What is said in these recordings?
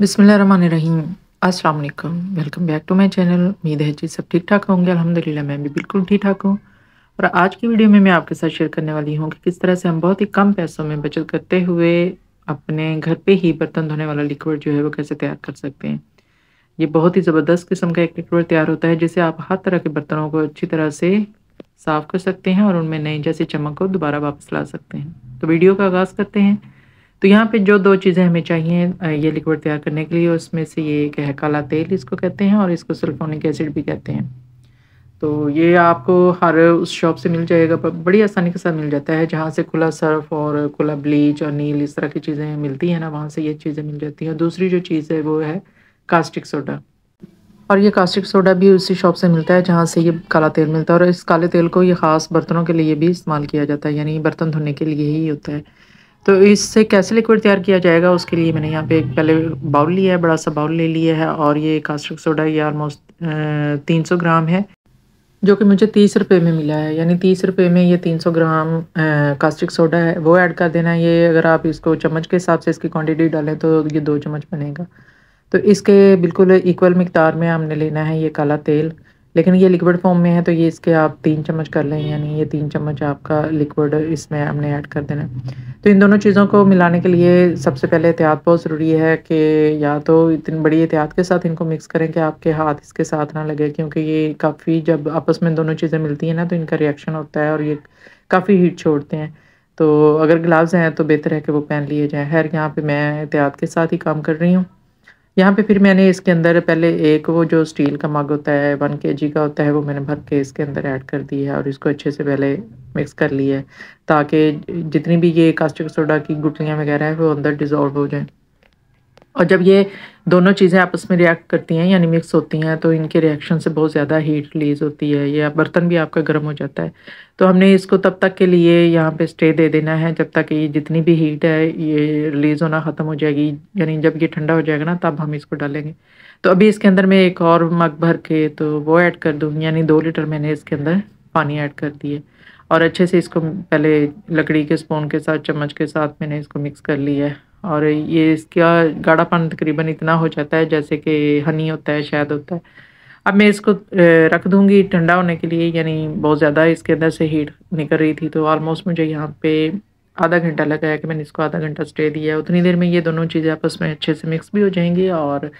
बिसमीम अस्सलाम वालेकुम welcome back to my channel उम्मीद है जी सब ठीक ठाक होंगे अल्हम्दुलिल्लाह मैं भी बिल्कुल ठीक ठाक हूँ और आज की वीडियो में मैं आपके साथ शेयर करने वाली हूँ कि किस तरह से हम बहुत ही कम पैसों में बचत करते हुए अपने घर पे ही बर्तन धोने वाला लिक्विड जो है वो कैसे तैयार कर सकते हैं ये बहुत ही ज़बरदस्त किस्म का एक लिक्विड तैयार होता है जिसे आप हर तरह के बर्तनों को अच्छी तरह से साफ़ कर सकते हैं और उनमें नई जैसी चमक को दोबारा वापस ला सकते हैं तो वीडियो का आगाज़ करते हैं तो यहाँ पे जो दो चीज़ें हमें चाहिए ये लिक्विड तैयार करने के लिए उसमें से ये एक है काला तेल इसको कहते हैं और इसको सल्फोनिक एसिड भी कहते हैं तो ये आपको हर उस शॉप से मिल जाएगा बड़ी आसानी के साथ मिल जाता है जहाँ से खुला सर्फ और खुला ब्लीच और नील इस तरह की चीज़ें मिलती हैं ना वहाँ से ये चीज़ें मिल जाती हैं और दूसरी जो चीज़ है वो है कास्टिक सोडा और ये कास्टिक सोडा भी उसी शॉप से मिलता है जहाँ से ये काला तेल मिलता है और इस काले तेल को ये ख़ास बर्तनों के लिए भी इस्तेमाल किया जाता है यानी बर्तन धोने के लिए ही होता है तो इससे कैसे लिक्विड तैयार किया जाएगा उसके लिए मैंने यहाँ पे एक पहले बाउल लिया है बड़ा सा बाउल ले लिया है और ये कास्टिक सोडा ये ऑलमोस्ट तीन सौ ग्राम है जो कि मुझे तीस रुपये में मिला है यानी तीस रुपये में ये तीन सौ ग्राम कास्टिक सोडा है वो ऐड कर देना है ये अगर आप इसको चम्मच के हिसाब से इसकी क्वान्टिटी डालें तो ये दो चम्मच बनेगा तो इसके बिल्कुल इक्वल मकदार में हमने लेना है ये काला तेल लेकिन ये लिक्विड फॉर्म में है तो ये इसके आप तीन चम्मच कर लें यानी ये तीन चम्मच आपका लिक्विड इसमें हमने ऐड कर देना है तो इन दोनों चीज़ों को मिलाने के लिए सबसे पहले एहतियात बहुत ज़रूरी है कि या तो इतनी बड़ी एहतियात के साथ इनको मिक्स करें कि आपके हाथ इसके साथ ना लगे क्योंकि ये काफ़ी जब आपस में दोनों चीज़ें मिलती हैं ना तो इनका रिएक्शन होता है और ये काफ़ी हीट छोड़ते हैं तो अगर ग्लव्स हैं तो बेहतर है कि वो पहन लिए जाएँ खैर यहाँ पर मैं एहतियात के साथ ही काम कर रही हूँ यहाँ पे फिर मैंने इसके अंदर पहले एक वो जो स्टील का मग होता है वन के का होता है वो मैंने भर के इसके अंदर ऐड कर दी है और इसको अच्छे से पहले मिक्स कर लिया है ताकि जितनी भी ये कास्टिक सोडा की गुटलियाँ वगैरह है वो अंदर डिज़ोल्व हो जाएँ और जब ये दोनों चीज़ें आपस में रिएक्ट करती हैं यानी मिक्स होती हैं तो इनके रिएक्शन से बहुत ज़्यादा हीट रिलीज़ होती है या बर्तन भी आपका गर्म हो जाता है तो हमने इसको तब तक के लिए यहाँ पे स्टे दे देना है जब तक ये जितनी भी हीट है ये रिलीज़ होना ख़त्म हो जाएगी यानी जब ये ठंडा हो जाएगा ना तब हम इसको डालेंगे तो अभी इसके अंदर मैं एक और मग भर के तो वो ऐड कर दूँ यानी दो लीटर मैंने इसके अंदर पानी ऐड कर दिए और अच्छे से इसको पहले लकड़ी के स्पून के साथ चम्मच के साथ मैंने इसको मिक्स कर लिया है और ये इसका गाढ़ापन तकरीबन इतना हो जाता है जैसे कि हनी होता है शायद होता है अब मैं इसको रख दूंगी ठंडा होने के लिए यानी बहुत ज़्यादा इसके अंदर से हीट निकल रही थी तो ऑलमोस्ट मुझे यहाँ पे आधा घंटा लगा है कि मैंने इसको आधा घंटा स्टे दिया है उतनी देर में ये दोनों चीज़ें आपस में अच्छे से मिक्स भी हो जाएंगी और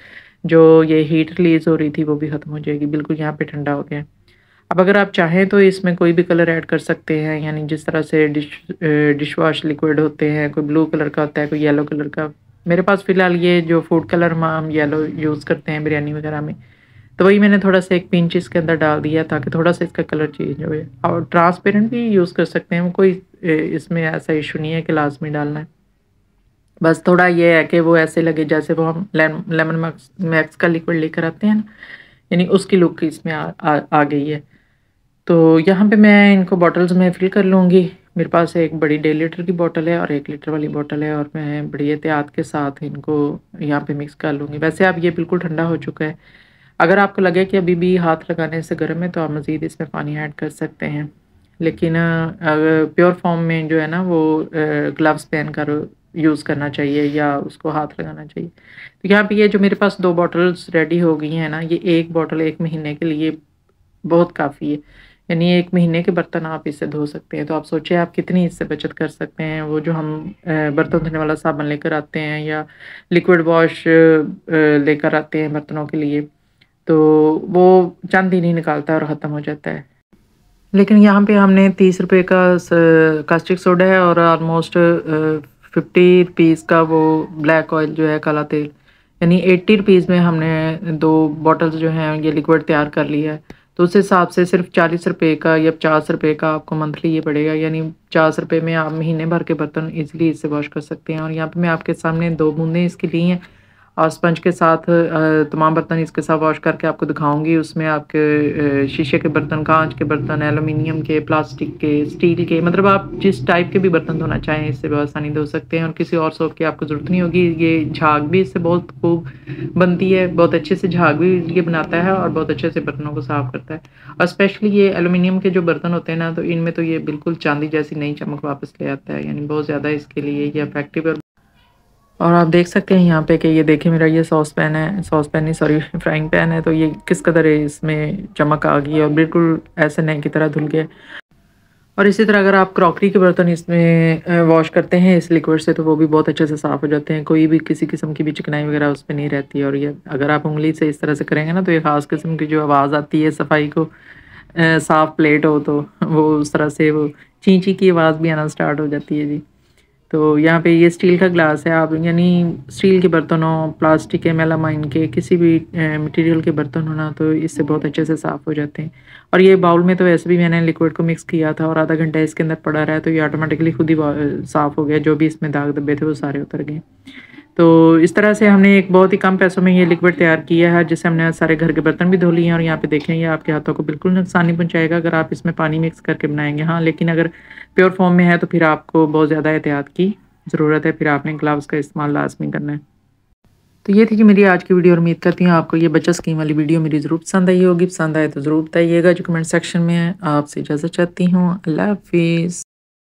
जो ये हीट रिलीज़ हो रही थी वो भी ख़त्म हो जाएगी बिल्कुल यहाँ पे ठंडा हो गया अब अगर आप चाहें तो इसमें कोई भी कलर ऐड कर सकते हैं यानी जिस तरह से डिश डिश वॉश लिक्विड होते हैं कोई ब्लू कलर का होता है कोई येलो कलर का मेरे पास फ़िलहाल ये जो फूड कलर हम येलो यूज़ करते हैं बिरयानी वगैरह में तो वही मैंने थोड़ा सा एक पिंच इसके अंदर डाल दिया ताकि थोड़ा सा इसका कलर चेंज हो और ट्रांसपेरेंट भी यूज़ कर सकते हैं कोई इसमें ऐसा इशू नहीं है कि लाजमी डालना है बस थोड़ा ये है कि वो ऐसे लगे जैसे वो हम लेमन मैक्स मैक्स का लिक्विड लेकर आते हैं ना यानी उसकी लुक इसमें आ, आ, आ गई है तो यहाँ पे मैं इनको बॉटल्स में फ़िल कर लूँगी मेरे पास एक बड़ी डेढ़ लीटर की बोतल है और एक लीटर वाली बोतल है और मैं बड़ी एहतियात के साथ इनको यहाँ पे मिक्स कर लूँगी वैसे आप ये बिल्कुल ठंडा हो चुका है अगर आपको लगे कि अभी भी हाथ लगाने से गर्म है तो आप मज़ीद इसमें पानी ऐड कर सकते हैं लेकिन प्योर फॉर्म में जो है ना वो ग्लव्स पहन कर यूज़ करना चाहिए या उसको हाथ लगाना चाहिए तो यहाँ पर ये जो मेरे पास दो बॉटल्स रेडी हो गई हैं ना ये एक बॉटल एक महीने के लिए बहुत काफ़ी है यानी एक महीने के बर्तन आप इससे धो सकते हैं तो आप सोचिए आप कितनी इससे बचत कर सकते हैं वो जो हम बर्तन धोने वाला साबुन लेकर आते हैं या लिक्विड वॉश लेकर आते हैं बर्तनों के लिए तो वो चंद ही नहीं निकालता और ख़त्म हो जाता है लेकिन यहाँ पे हमने तीस रुपये का कास्टिक सोडा है और ऑलमोस्ट फिफ्टी रुपीज़ का वो ब्लैक ऑयल जो है काला तेल यानी एट्टी रुपीज़ में हमने दो बॉटल्स जो हैं ये लिक्विड तैयार कर लिया है तो उस हिसाब से सिर्फ चालीस रुपये का या पचास रुपये का आपको मंथली ये पड़ेगा यानी पचास रुपये में आप महीने भर के बर्तन इजीली इससे वॉश कर सकते हैं और यहाँ पे मैं आपके सामने दो बूंदें इसकी ली हैं और स्पंज के साथ तमाम बर्तन इसके साथ वॉश करके आपको दिखाऊंगी उसमें आपके शीशे के बर्तन कांच के बर्तन एलुमिनियम के प्लास्टिक के स्टील के मतलब आप जिस टाइप के भी बर्तन धोना चाहें इससे आसानी धो सकते हैं और किसी और सोप की आपको ज़रूरत नहीं होगी ये झाग भी इससे बहुत खूब बनती है बहुत अच्छे से झाग भी ये बनाता है और बहुत अच्छे से बर्तनों को साफ़ करता है और स्पेशली ये एलुमिनियम के जो बर्तन होते हैं ना तो इनमें तो ये बिल्कुल चांदी जैसी नई चमक वापस ले आता है यानी बहुत ज़्यादा इसके लिए ये अफेक्टिव और आप देख सकते हैं यहाँ पे कि ये देखिए मेरा ये सॉस पैन है सॉस पैन नहीं सॉरी फ्राइंग पैन है तो ये किस कदर है इसमें चमक आ गई है और बिल्कुल ऐसे नए की तरह धुल गया और इसी तरह अगर आप क्रॉकरी के बर्तन इसमें वॉश करते हैं इस लिक्विड से तो वो भी बहुत अच्छे से साफ़ हो जाते हैं कोई भी किसी किस्म की भी चिकनाई वगैरह उस पर नहीं रहती और ये अगर आप उंगली से इस तरह से करेंगे ना तो ये ख़ास किस्म की जो आवाज़ आती है सफाई को साफ़ प्लेट हो तो वो उस तरह से वो चींची की आवाज़ भी आना स्टार्ट हो जाती है जी तो यहाँ पे ये स्टील का ग्लास है आप यानी स्टील के बर्तन हो प्लास्टिक के मेलामाइन के किसी भी मटेरियल के बर्तन हो ना तो इससे बहुत अच्छे से साफ़ हो जाते हैं और ये बाउल में तो वैसे भी मैंने लिक्विड को मिक्स किया था और आधा घंटा इसके अंदर पड़ा रहा है तो ये ऑटोमेटिकली खुद ही साफ़ हो गया जो भी इसमें दाग धब्बे थे वो सारे उतर गए तो इस तरह से हमने एक बहुत ही कम पैसों में ये लिक्विड तैयार किया है जिससे हमने सारे घर के बर्तन भी धो लिए हैं और यहाँ पे देखें ये आपके हाथों को बिल्कुल नुकसान नहीं पहुँचाएगा अगर आप इसमें पानी मिक्स करके बनाएंगे हाँ लेकिन अगर प्योर फॉर्म में है तो फिर आपको बहुत ज़्यादा एहतियात की ज़रूरत है फिर आपने ग्लव्स का इस्तेमाल लाजमी करना है तो ये थी कि मेरी आज की वीडियो और उम्मीद करती हूँ आपको ये बच्चा स्कीम वाली वीडियो मेरी ज़रूर पसंद आई होगी पसंद आए तो ज़रूर बताइएगा जो कमेंट सेक्शन में आपसे इजाज़त चाहती हूँ अल्लाह हाफिज़